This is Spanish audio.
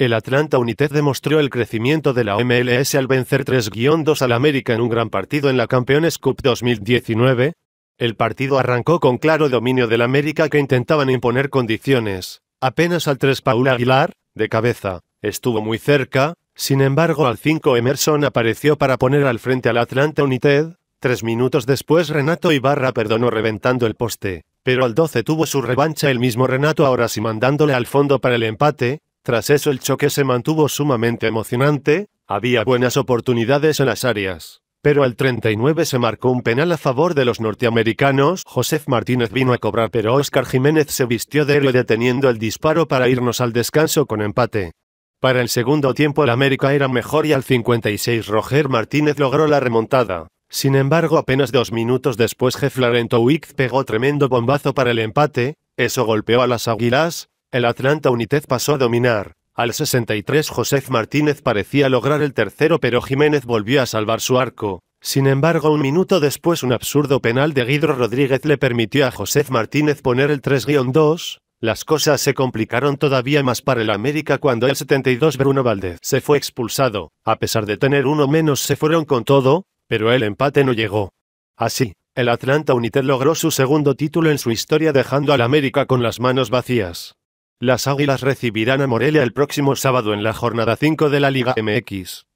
El Atlanta United demostró el crecimiento de la MLS al vencer 3-2 al América en un gran partido en la Campeones Cup 2019. El partido arrancó con claro dominio del América que intentaban imponer condiciones. Apenas al 3 Paula Aguilar, de cabeza, estuvo muy cerca, sin embargo al 5 Emerson apareció para poner al frente al Atlanta United, tres minutos después Renato Ibarra perdonó reventando el poste, pero al 12 tuvo su revancha el mismo Renato ahora sí mandándole al fondo para el empate, tras eso el choque se mantuvo sumamente emocionante, había buenas oportunidades en las áreas. Pero al 39 se marcó un penal a favor de los norteamericanos, Josef Martínez vino a cobrar pero Oscar Jiménez se vistió de héroe deteniendo el disparo para irnos al descanso con empate. Para el segundo tiempo el América era mejor y al 56 Roger Martínez logró la remontada. Sin embargo apenas dos minutos después Jeff Wick pegó tremendo bombazo para el empate, eso golpeó a las águilas, el Atlanta United pasó a dominar. Al 63 Josef Martínez parecía lograr el tercero pero Jiménez volvió a salvar su arco. Sin embargo, un minuto después un absurdo penal de Guido Rodríguez le permitió a Josef Martínez poner el 3-2. Las cosas se complicaron todavía más para el América cuando el 72 Bruno Valdez se fue expulsado. A pesar de tener uno menos se fueron con todo, pero el empate no llegó. Así, el Atlanta United logró su segundo título en su historia dejando al América con las manos vacías. Las Águilas recibirán a Morelia el próximo sábado en la jornada 5 de la Liga MX.